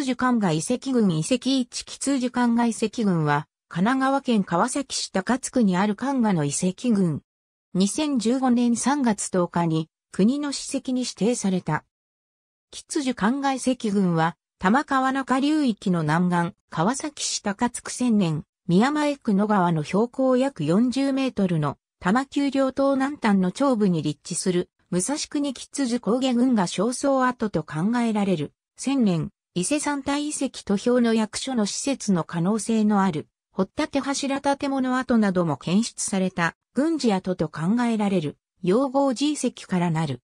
ュカンガ遺跡群遺跡一ュカンガ遺跡群は、神奈川県川崎市高津区にあるンガの遺跡群。2015年3月10日に国の史跡に指定された。ュカンガ遺跡群は、玉川中流域の南岸、川崎市高津区千年、宮前区野川の標高約40メートルの玉丘陵東南端の長部に立地する、武蔵国ジュ高原群が焦燥跡と考えられる、千年、伊勢山体遺跡土俵の役所の施設の可能性のある、掘ったて柱建物跡なども検出された、軍事跡と考えられる、用号寺遺跡からなる。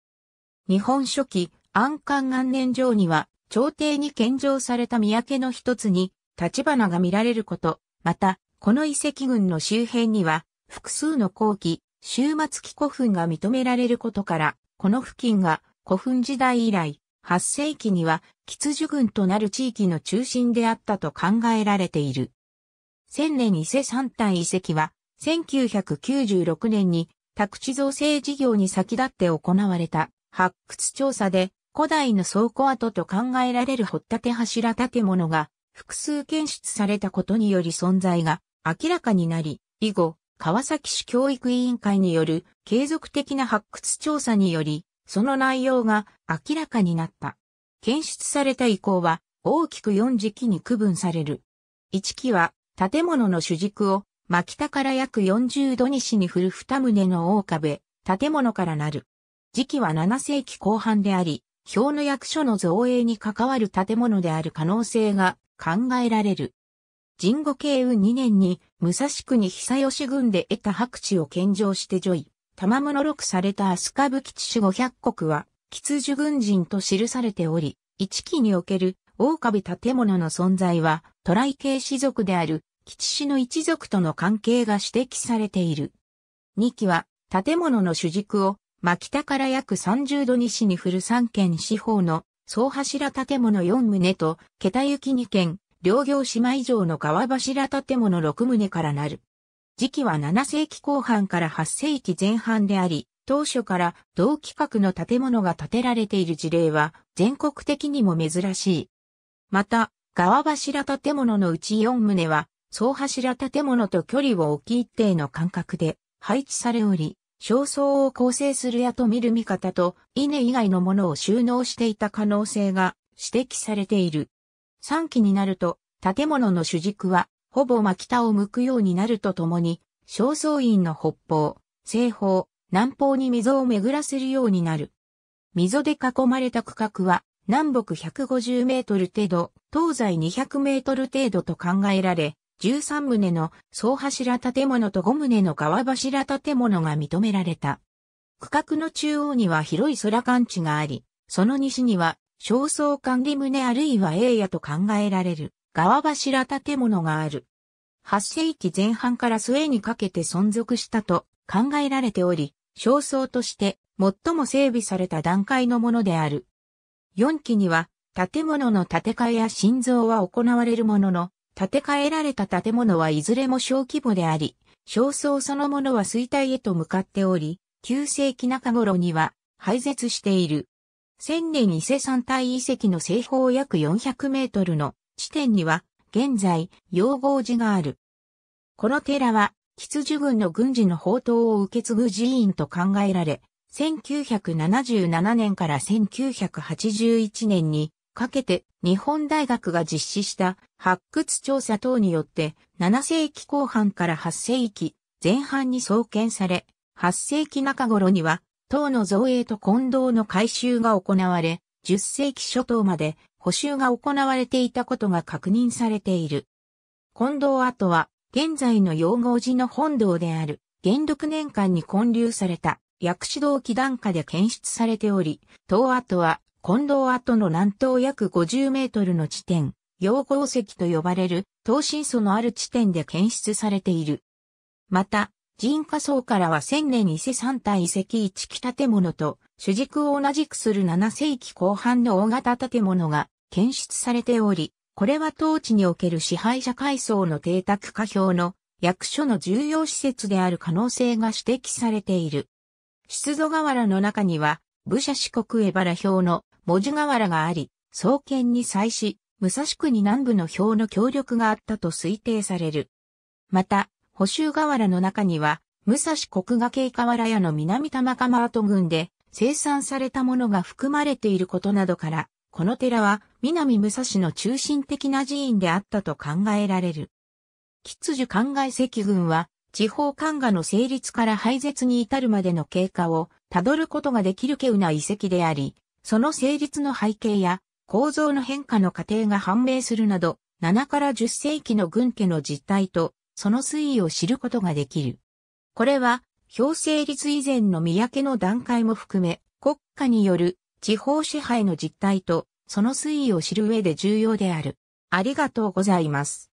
日本書紀、安官元年上には、朝廷に献上された三宅の一つに、立花が見られること、また、この遺跡群の周辺には、複数の後期、終末期古墳が認められることから、この付近が古墳時代以来、8世紀には、喫樹群となる地域の中心であったと考えられている。千年伊勢三体遺跡は、1996年に宅地造成事業に先立って行われた発掘調査で、古代の倉庫跡と考えられる掘立柱建物が複数検出されたことにより存在が明らかになり、以後、川崎市教育委員会による継続的な発掘調査により、その内容が明らかになった。検出された遺構は大きく4時期に区分される。1期は建物の主軸を真北から約40度西に振る二棟の大壁、建物からなる。時期は7世紀後半であり、表の役所の造営に関わる建物である可能性が考えられる。神後慶運2年に武蔵国久吉軍で得た白地を献上して除位。玉室録された飛鳥部ブ地守五百国は、吉寿軍人と記されており、一期における大壁建物の存在は、トライ系氏族である吉氏の一族との関係が指摘されている。二期は、建物の主軸を、真北から約30度西に振る三県四方の総柱建物四棟と、桁行き二軒、両行島以上の川柱建物六棟からなる。時期は7世紀後半から8世紀前半であり、当初から同規格の建物が建てられている事例は全国的にも珍しい。また、側柱建物のうち4棟は、総柱建物と距離を置き一定の間隔で配置されおり、焦燥を構成する矢と見る見方と稲以外のものを収納していた可能性が指摘されている。3期になると、建物の主軸はほぼ真北を向くようになるとともに、正倉院の北方、西方、南方に溝を巡らせるようになる。溝で囲まれた区画は、南北150メートル程度、東西200メートル程度と考えられ、13棟の総柱建物と5棟の川柱建物が認められた。区画の中央には広い空間地があり、その西には、焦燥管理棟あるいは栄屋と考えられる。側柱建物がある。8世紀前半から末にかけて存続したと考えられており、焦燥として最も整備された段階のものである。4期には建物の建て替えや心臓は行われるものの、建て替えられた建物はいずれも小規模であり、焦燥そのものは衰退へと向かっており、9世紀中頃には廃絶している。千年伊勢山体遺跡の西方約400メートルの地点には、現在、養護寺がある。この寺は、羊軍の軍事の宝刀を受け継ぐ寺院と考えられ、1977年から1981年にかけて日本大学が実施した発掘調査等によって7世紀後半から8世紀前半に創建され、8世紀中頃には、唐の造営と混同の改修が行われ、10世紀初頭まで補修が行われていたことが確認されている。近藤跡は、現在の養護寺の本堂である、元禄年間に建立された、薬師堂祈段下で検出されており、東跡は、近藤跡の南東約50メートルの地点、養護石と呼ばれる、東新素のある地点で検出されている。また、人家層からは千年伊勢三体遺跡一木建物と、主軸を同じくする7世紀後半の大型建物が検出されており、これは当地における支配者階層の邸宅下表の役所の重要施設である可能性が指摘されている。出土瓦の中には、武者四国江原表の文字瓦があり、創建に際し、武蔵国南部の表の協力があったと推定される。また、補修瓦の中には、武蔵国家系瓦屋の南玉釜跡群で生産されたものが含まれていることなどから、この寺は南武蔵の中心的な寺院であったと考えられる。吉寿灌漑石群は地方灌画の成立から廃絶に至るまでの経過を辿ることができる稀有な遺跡であり、その成立の背景や構造の変化の過程が判明するなど、7から10世紀の軍家の実態とその推移を知ることができる。これは、表成立以前の三宅の段階も含め、国家による地方支配の実態と、その推移を知る上で重要である。ありがとうございます。